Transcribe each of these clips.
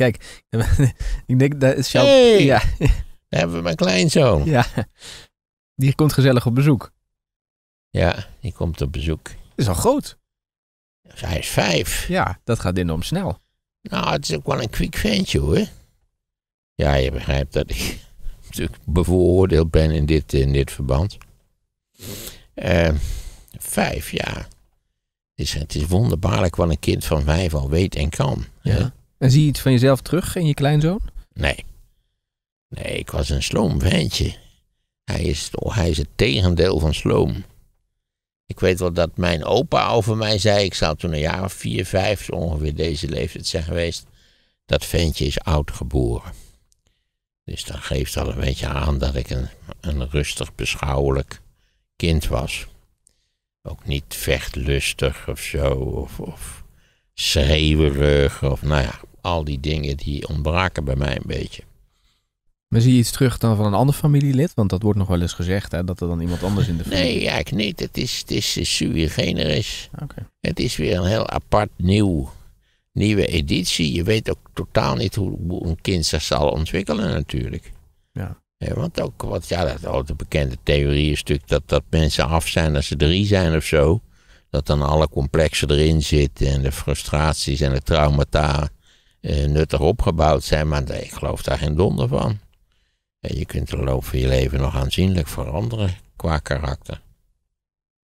Kijk, ik denk dat is Hey, ja. Daar hebben we mijn kleinzoon. Ja, die komt gezellig op bezoek. Ja, die komt op bezoek. is al groot. Hij is vijf. Ja, dat gaat enorm snel. Nou, het is ook wel een quick ventje hoor. Ja, je begrijpt dat ik natuurlijk bevooroordeeld ben in dit, in dit verband. Ehm, vijf jaar. Het is, het is wonderbaarlijk wat een kind van vijf al weet en kan. Ja. En zie je iets van jezelf terug in je kleinzoon? Nee. Nee, ik was een sloom ventje. Hij is, oh, hij is het tegendeel van sloom. Ik weet wel dat mijn opa over mij zei, ik zou toen een jaar of vier, vijf, ongeveer deze leeftijd zijn geweest, dat ventje is oud geboren. Dus dat geeft al een beetje aan dat ik een, een rustig, beschouwelijk kind was. Ook niet vechtlustig of zo, of, of schreeuwerig, of nou ja, al die dingen die ontbraken bij mij een beetje. Maar zie je iets terug dan van een ander familielid? Want dat wordt nog wel eens gezegd, hè, dat er dan iemand anders in de familie... Nee, eigenlijk niet. Het is, het is sui generis. Okay. Het is weer een heel apart nieuw, nieuwe editie. Je weet ook totaal niet hoe, een kind zich zal ontwikkelen natuurlijk. Ja. ja want ook, wat, ja, dat oude bekende theorie is natuurlijk dat, dat mensen af zijn als ze drie zijn of zo. Dat dan alle complexen erin zitten en de frustraties en de traumata eh, nuttig opgebouwd zijn, maar ik geloof daar geen donder van. Eh, je kunt de loop van je leven nog aanzienlijk veranderen qua karakter.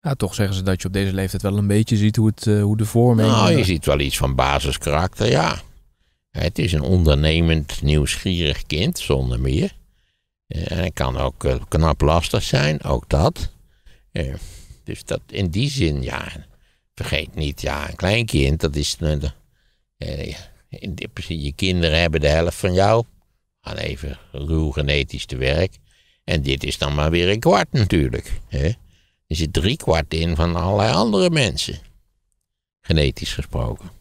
Ja, toch zeggen ze dat je op deze leeftijd wel een beetje ziet hoe, het, eh, hoe de vorming... Nou, je ziet wel iets van basiskarakter, ja. Het is een ondernemend, nieuwsgierig kind, zonder meer. En het kan ook knap lastig zijn, ook dat. Dus dat in die zin, ja. Vergeet niet, ja, een kleinkind dat is in je kinderen hebben de helft van jou. Gaan even ruw genetisch te werk. En dit is dan maar weer een kwart natuurlijk. Hè? Er zit drie kwart in van allerlei andere mensen. Genetisch gesproken.